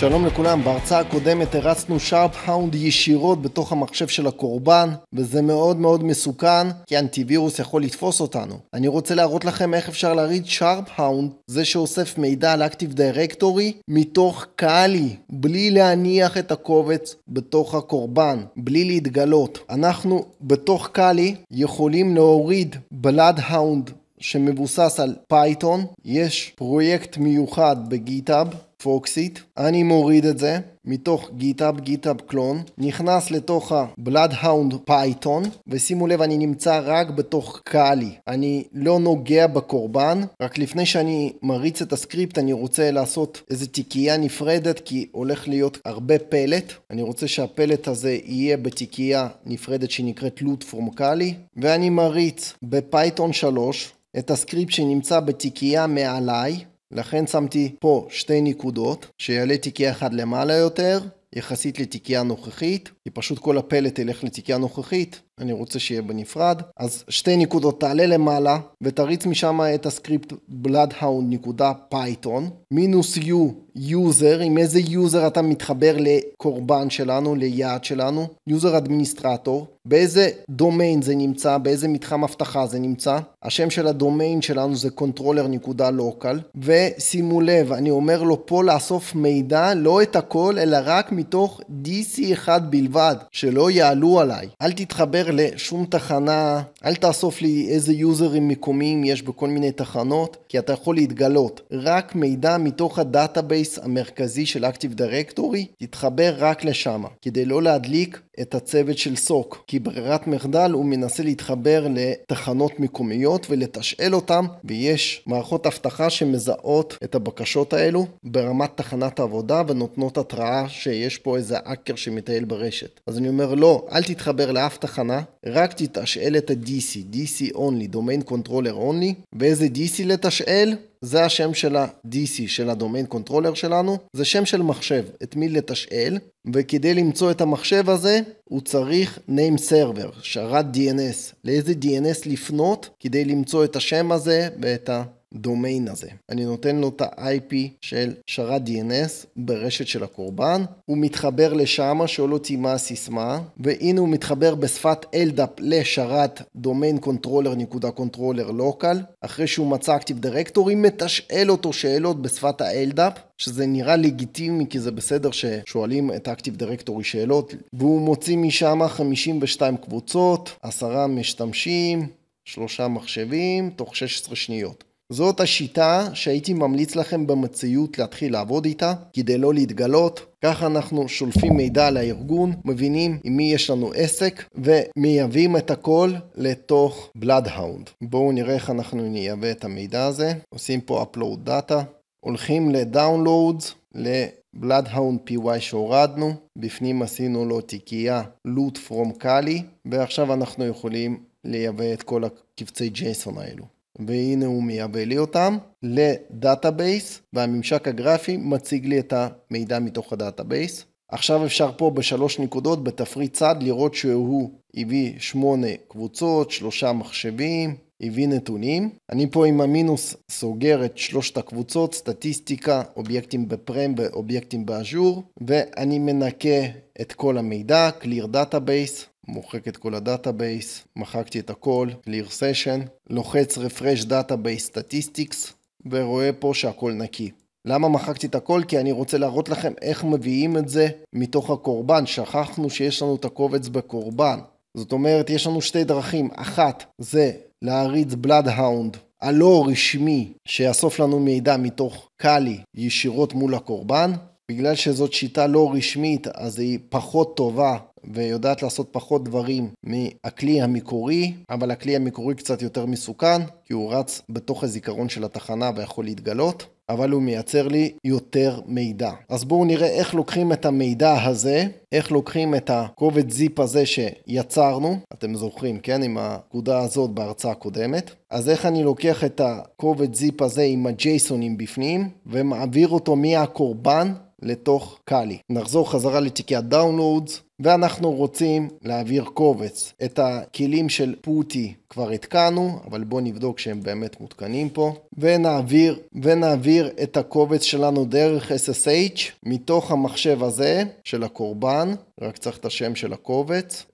שלום לכולם, בהרצאה הקודמת הרצנו שרפ האונד ישירות בתוך המחשב של הקורבן וזה מאוד מאוד מסוכן כי אנטיווירוס יכול לתפוס אותנו. אני רוצה להראות לכם איך אפשר להריד שרפ האונד, זה שאוסף מידע על אקטיב דירקטורי, מתוך קאלי, בלי להניח את הקובץ בתוך הקורבן, בלי להתגלות. אנחנו בתוך קאלי יכולים להוריד בלאד האונד שמבוסס על פייתון, יש פרויקט מיוחד בגיטאב פוקסיט, אני מוריד את זה מתוך גיטאב גיטאב קלון, נכנס לתוך ה-Bloodhound פייתון, ושימו לב אני נמצא רק בתוך קאלי, אני לא נוגע בקורבן, רק לפני שאני מריץ את הסקריפט אני רוצה לעשות איזה תיקייה נפרדת כי הולך להיות הרבה פלט, אני רוצה שהפלט הזה יהיה בתיקייה נפרדת שנקראת לוט פרום קאלי, ואני מריץ בפייתון 3 את הסקריפט שנמצא בתיקייה מעליי, לכן שמתי פה שתי נקודות, שיעלה תיקייה אחד למעלה יותר, יחסית לתיקייה הנוכחית, כי פשוט כל הפלט ילך לתיקייה הנוכחית. אני רוצה שיהיה בנפרד, אז שתי נקודות תעלה למעלה ותריץ משם את הסקריפט bloodhound.python מינוס u user, עם איזה user אתה מתחבר לקורבן שלנו, ליעד שלנו, user אדמיניסטרטור, באיזה דומיין זה נמצא, באיזה מתחם אבטחה זה נמצא, השם של הדומיין שלנו זה controller.local, ושימו לב, אני אומר לו פה לאסוף מידע, לא את הכל, אלא רק מתוך DC1 בלבד, שלא יעלו עליי. אל תתחבר לשום תחנה, אל תאסוף לי איזה יוזרים מקומיים יש בכל מיני תחנות, כי אתה יכול להתגלות. רק מידע מתוך הדאטאבייס המרכזי של Active Directory, תתחבר רק לשם, כדי לא להדליק את הצוות של סוק. כברירת מחדל הוא מנסה להתחבר לתחנות מקומיות ולתשאל אותם, ויש מערכות אבטחה שמזהות את הבקשות האלו ברמת תחנת העבודה ונותנות התראה שיש פה איזה האקר שמטייל ברשת. אז אני אומר, לא, אל תתחבר לאף תחנה, רק תתשאל את ה-DC, DC only, Domain Controller only, ואיזה DC לתשאל? זה השם של ה-DC, של הדומיין קונטרולר שלנו, זה שם של מחשב, את מי לתשאל, וכדי למצוא את המחשב הזה, הוא צריך name server, שרת DNS, לאיזה DNS לפנות כדי למצוא את השם הזה ואת ה... הדומיין הזה. אני נותן לו את ה-IP של שרת DNS ברשת של הקורבן, הוא מתחבר לשם, שואל אותי מה הסיסמה, והנה הוא מתחבר בשפת LDAP לשרת דומיין קונטרולר נקודה קונטרולר לוקל, אחרי שהוא מצא Active Directory, מתשאל אותו שאלות בשפת ה-LDAP, שזה נראה לגיטימי כי זה בסדר ששואלים את אקטיב דירקטורי שאלות, והוא מוציא משם 52 קבוצות, 10 משתמשים, שלושה מחשבים, תוך 16 שניות. זאת השיטה שהייתי ממליץ לכם במציאות להתחיל לעבוד איתה כדי לא להתגלות. ככה אנחנו שולפים מידע לארגון, מבינים עם מי יש לנו עסק ומייבאים את הכל לתוך בלאדהאונד. בואו נראה איך אנחנו נייבא את המידע הזה. עושים פה upload data, הולכים לדאונלואודס, לבלאדהאונד PY שהורדנו, בפנים עשינו לו תיקייה loot from קאלי, ועכשיו אנחנו יכולים לייבא את כל הקבצי ג'ייסון האלו. והנה הוא מייבא לי אותם לדאטאבייס, והממשק הגרפי מציג לי את המידע מתוך הדאטאבייס. עכשיו אפשר פה בשלוש נקודות בתפריט צד לראות שהוא הביא שמונה קבוצות, שלושה מחשבים, הביא נתונים. אני פה עם המינוס סוגר את שלושת הקבוצות, סטטיסטיקה, אובייקטים בפרם ואובייקטים באז'ור, ואני מנקה את כל המידע, clear database, מוחק את כל הדאטאבייס, מחקתי את הכל, clear session, לוחץ refresh database statistics, ורואה פה שהכל נקי. למה מחקתי את הכל? כי אני רוצה להראות לכם איך מביאים את זה מתוך הקורבן. שכחנו שיש לנו את הקובץ בקורבן. זאת אומרת, יש לנו שתי דרכים. אחת, זה להריץ בלאדהאונד הלא רשמי, שיאסוף לנו מידע מתוך קאלי ישירות מול הקורבן. בגלל שזאת שיטה לא רשמית, אז היא פחות טובה ויודעת לעשות פחות דברים מהכלי המקורי, אבל הכלי המקורי קצת יותר מסוכן, כי הוא רץ בתוך הזיכרון של התחנה ויכול להתגלות, אבל הוא מייצר לי יותר מידע. אז בואו נראה איך לוקחים את המידע הזה, איך לוקחים את הקובץ זיפ הזה שיצרנו, אתם זוכרים, כן, עם הנקודה הזאת בהרצאה הקודמת, אז איך אני לוקח את הקובץ זיפ הזה עם הג'ייסונים בפנים, ומעביר אותו מהקורבן לתוך קאלי. נחזור חזרה לתיקיית דאונלואודס, ואנחנו רוצים להעביר קובץ. את הכלים של פוטי כבר התקנו, אבל בואו נבדוק שהם באמת מותקנים פה. ונעביר, ונעביר את הקובץ שלנו דרך SSH מתוך המחשב הזה של הקורבן, רק צריך את השם של הקובץ,